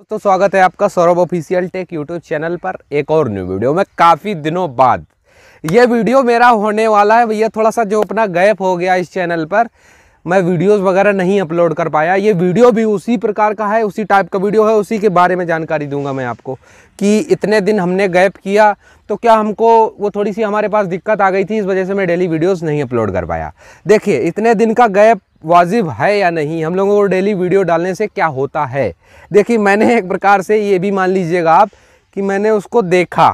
दोस्तों स्वागत है आपका Saurabh official tech YouTube channel पर एक और न्यू वीडियो में काफ़ी दिनों बाद ये वीडियो मेरा होने वाला है भैया थोड़ा सा जो अपना गैप हो गया इस चैनल पर मैं वीडियोस वगैरह नहीं अपलोड कर पाया ये वीडियो भी उसी प्रकार का है उसी टाइप का वीडियो है उसी के बारे में जानकारी दूंगा मैं आपको कि इतने दिन हमने गैप किया तो क्या हमको वो थोड़ी सी हमारे पास दिक्कत आ गई थी इस वजह से मैं डेली वीडियोस नहीं अपलोड कर पाया देखिए इतने दिन का गैप वाजिब है या नहीं हम लोगों को डेली वीडियो डालने से क्या होता है देखिए मैंने एक प्रकार से ये भी मान लीजिएगा आप कि मैंने उसको देखा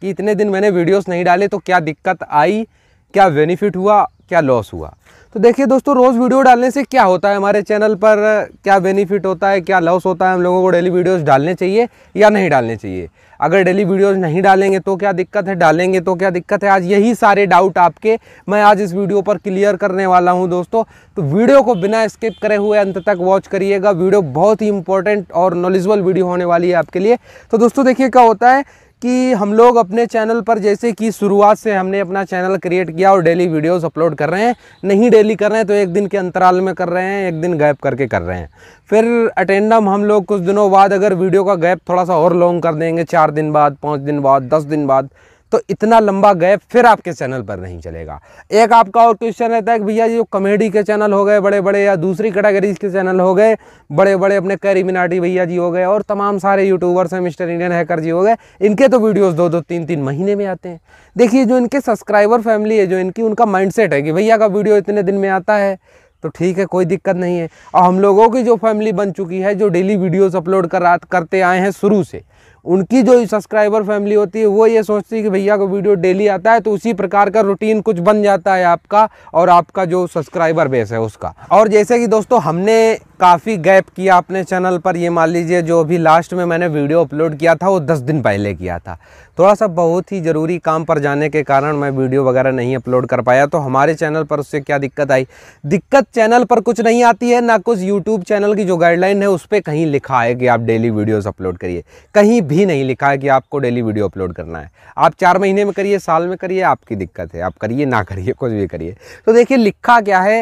कि इतने दिन मैंने वीडियोस नहीं डाले तो क्या दिक्कत आई क्या बेनिफिट हुआ क्या लॉस हुआ तो देखिए दोस्तों रोज़ वीडियो डालने से क्या होता है हमारे चैनल पर क्या बेनिफिट होता है क्या लॉस होता है हम लोगों को डेली वीडियोज़ डालने चाहिए या नहीं डालने चाहिए अगर डेली वीडियोस नहीं डालेंगे तो क्या दिक्कत है डालेंगे तो क्या दिक्कत है आज यही सारे डाउट आपके मैं आज इस वीडियो पर क्लियर करने वाला हूँ दोस्तों तो वीडियो को बिना स्किप करे हुए अंत तक वॉच करिएगा वीडियो बहुत ही इंपॉर्टेंट और नॉलेजबल वीडियो होने वाली है आपके लिए तो दोस्तों देखिए क्या होता है कि हम लोग अपने चैनल पर जैसे कि शुरुआत से हमने अपना चैनल क्रिएट किया और डेली वीडियोस अपलोड कर रहे हैं नहीं डेली कर रहे हैं तो एक दिन के अंतराल में कर रहे हैं एक दिन गैप करके कर रहे हैं फिर अटेंडम हम लोग कुछ दिनों बाद अगर वीडियो का गैप थोड़ा सा और लॉन्ग कर देंगे चार दिन बाद पाँच दिन बाद दस दिन बाद तो इतना लंबा गैप फिर आपके चैनल पर नहीं चलेगा एक आपका और क्वेश्चन रहता है कि भैया जो कॉमेडी के चैनल हो गए बड़े बड़े या दूसरी कैटेगरीज के चैनल हो गए बड़े बड़े अपने कैरी मिनाटी भैया जी हो गए और तमाम सारे यूट्यूबर्स हैं मिस्टर इंडियन हैकर जी हो गए इनके तो वीडियोज़ दो दो तीन तीन महीने में आते हैं देखिए जो इनके सब्सक्राइबर फैमिली है जो इनकी उनका माइंड है कि भैया का वीडियो इतने दिन में आता है तो ठीक है कोई दिक्कत नहीं है और हम लोगों की जो फैमिली बन चुकी है जो डेली वीडियोस अपलोड कर करते आए हैं शुरू से उनकी जो सब्सक्राइबर फैमिली होती है वो ये सोचती है कि भैया को वीडियो डेली आता है तो उसी प्रकार का रूटीन कुछ बन जाता है आपका और आपका जो सब्सक्राइबर बेस है उसका और जैसे कि दोस्तों हमने काफ़ी गैप किया अपने चैनल पर ये मान लीजिए जो अभी लास्ट में मैंने वीडियो अपलोड किया था वो दस दिन पहले किया था थोड़ा सा बहुत ही ज़रूरी काम पर जाने के कारण मैं वीडियो वगैरह नहीं अपलोड कर पाया तो हमारे चैनल पर उससे क्या दिक्कत आई दिक्कत चैनल पर कुछ नहीं आती है ना कुछ यूट्यूब चैनल की जो गाइडलाइन है उस पर कहीं लिखा है कि आप डेली वीडियोज़ अपलोड करिए कहीं भी भी नहीं लिखा है कि आपको डेली वीडियो अपलोड करना है आप चार महीने में करिए साल में करिए आपकी दिक्कत है आप करिए ना करिए कुछ भी करिए तो देखिए लिखा क्या है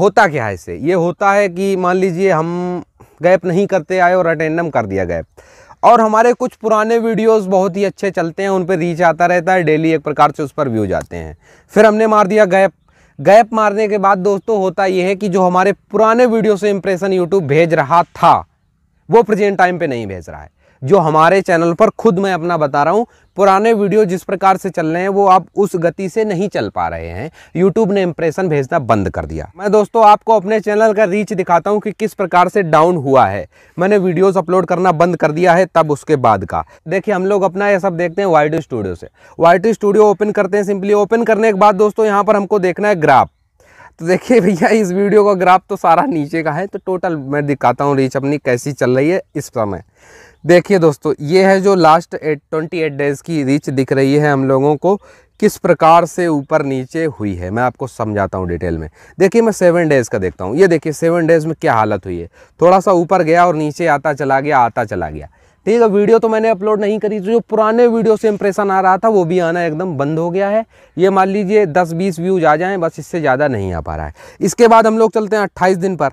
होता क्या है इसे ये होता है कि मान लीजिए हम गैप नहीं करते आए और अटेंडम कर दिया गैप और हमारे कुछ पुराने वीडियोस बहुत ही अच्छे चलते हैं उन पर रीच आता रहता है डेली एक प्रकार से उस पर व्यू जाते हैं फिर हमने मार दिया गैप गैप मारने के बाद दोस्तों होता यह है कि जो हमारे पुराने वीडियो से इम्प्रेशन यूट्यूब भेज रहा था वो प्रेजेंट टाइम पे नहीं भेज रहा है जो हमारे चैनल पर खुद मैं अपना बता रहा हूँ पुराने वीडियो जिस प्रकार से चल रहे हैं वो आप उस गति से नहीं चल पा रहे हैं यूट्यूब ने इंप्रेशन भेजना बंद कर दिया मैं दोस्तों आपको अपने चैनल का रीच दिखाता हूँ कि किस प्रकार से डाउन हुआ है मैंने वीडियोस अपलोड करना बंद कर दिया है तब उसके बाद का देखिए हम लोग अपना ये सब देखते हैं वाइट स्टूडियो से वाइट स्टूडियो ओपन करते हैं सिंपली ओपन करने के बाद दोस्तों यहाँ पर हमको देखना है ग्राफ तो देखिए भैया इस वीडियो का ग्राफ तो सारा नीचे का है तो टोटल मैं दिखाता हूँ रीच अपनी कैसी चल रही है इस समय देखिए दोस्तों ये है जो last eight twenty eight days की रीच दिख रही है हम लोगों को किस प्रकार से ऊपर नीचे हुई है मैं आपको समझाता हूँ डिटेल में देखिए मैं सेवन डेज़ का देखता हूँ ये देखिए सेवन डेज़ में क्या हालत हुई है थोड़ा सा ऊपर गया और नीचे आता चला गया आता चला गया ठीक है वीडियो तो मैंने अपलोड नहीं करी जो पुराने वीडियो से इंप्रेशन आ रहा था वो भी आना एकदम बंद हो गया है ये मान लीजिए 10-20 व्यूज आ जाएं बस इससे ज़्यादा नहीं आ पा रहा है इसके बाद हम लोग चलते हैं 28 दिन पर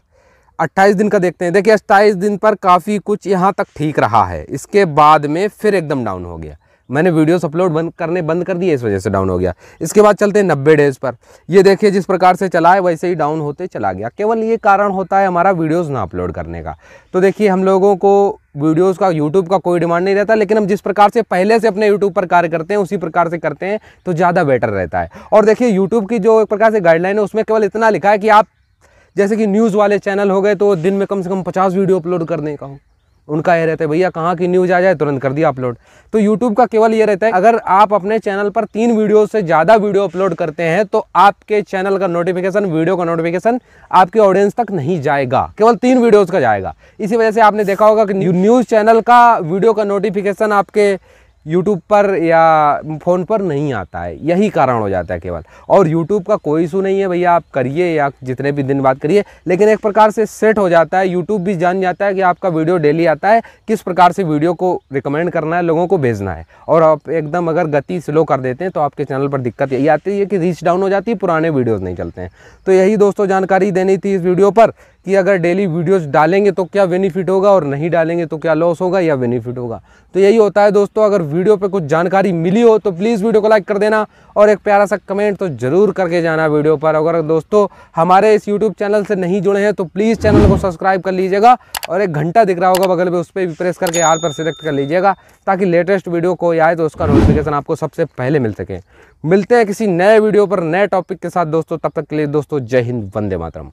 अट्ठाईस दिन का देखते हैं देखिए अट्ठाईस दिन पर काफ़ी कुछ यहाँ तक ठीक रहा है इसके बाद में फिर एकदम डाउन हो गया मैंने वीडियोस अपलोड बंद करने बंद कर दिए इस वजह से डाउन हो गया इसके बाद चलते हैं नब्बे डेज़ पर ये देखिए जिस प्रकार से चला है वैसे ही डाउन होते चला गया केवल ये कारण होता है हमारा वीडियोस ना अपलोड करने का तो देखिए हम लोगों को वीडियोस का यूट्यूब का कोई डिमांड नहीं रहता लेकिन हम जिस प्रकार से पहले से अपने यूट्यूब पर कार्य करते हैं उसी प्रकार से करते हैं तो ज़्यादा बेटर रहता है और देखिए यूट्यूब की जो एक प्रकार से गाइडलाइन है उसमें केवल इतना लिखा है कि आप जैसे कि न्यूज़ वाले चैनल हो गए तो दिन में कम से कम पचास वीडियो अपलोड करने का हूँ उनका ये रहता है भैया कहाँ की न्यूज़ आ जाए तुरंत कर दिया अपलोड तो यूट्यूब का केवल ये रहता है अगर आप अपने चैनल पर तीन वीडियो से ज़्यादा वीडियो अपलोड करते हैं तो आपके चैनल का नोटिफिकेशन वीडियो का नोटिफिकेशन आपके ऑडियंस तक नहीं जाएगा केवल तीन वीडियोज़ का जाएगा इसी वजह से आपने देखा होगा कि न्यूज़ चैनल का वीडियो का नोटिफिकेशन आपके यूट्यूब पर या फ़ोन पर नहीं आता है यही कारण हो जाता है केवल और यूट्यूब का कोई इशू नहीं है भैया आप करिए या जितने भी दिन बाद करिए लेकिन एक प्रकार से सेट हो जाता है यूट्यूब भी जान जाता है कि आपका वीडियो डेली आता है किस प्रकार से वीडियो को रिकमेंड करना है लोगों को भेजना है और आप एकदम अगर गति स्लो कर देते हैं तो आपके चैनल पर दिक्कत यही आती है कि रीच डाउन हो जाती है पुराने वीडियोज़ नहीं चलते हैं तो यही दोस्तों जानकारी देनी थी इस वीडियो पर कि अगर डेली वीडियोस डालेंगे तो क्या बेनिफिट होगा और नहीं डालेंगे तो क्या लॉस होगा या बेनिफिट होगा तो यही होता है दोस्तों अगर वीडियो पे कुछ जानकारी मिली हो तो प्लीज़ वीडियो को लाइक कर देना और एक प्यारा सा कमेंट तो ज़रूर करके जाना वीडियो पर अगर दोस्तों हमारे इस यूट्यूब चैनल से नहीं जुड़े हैं तो प्लीज़ चैनल को सब्सक्राइब कर लीजिएगा और एक घंटा दिख रहा होगा बगल में उस पर भी प्रेस करके आर पर सिलेक्ट कर लीजिएगा ताकि लेटेस्ट वीडियो कोई आए तो उसका नोटिफिकेशन आपको सबसे पहले मिल सके मिलते हैं किसी नए वीडियो पर नए टॉपिक के साथ दोस्तों तब तक के लिए दोस्तों जय हिंद वंदे मातरम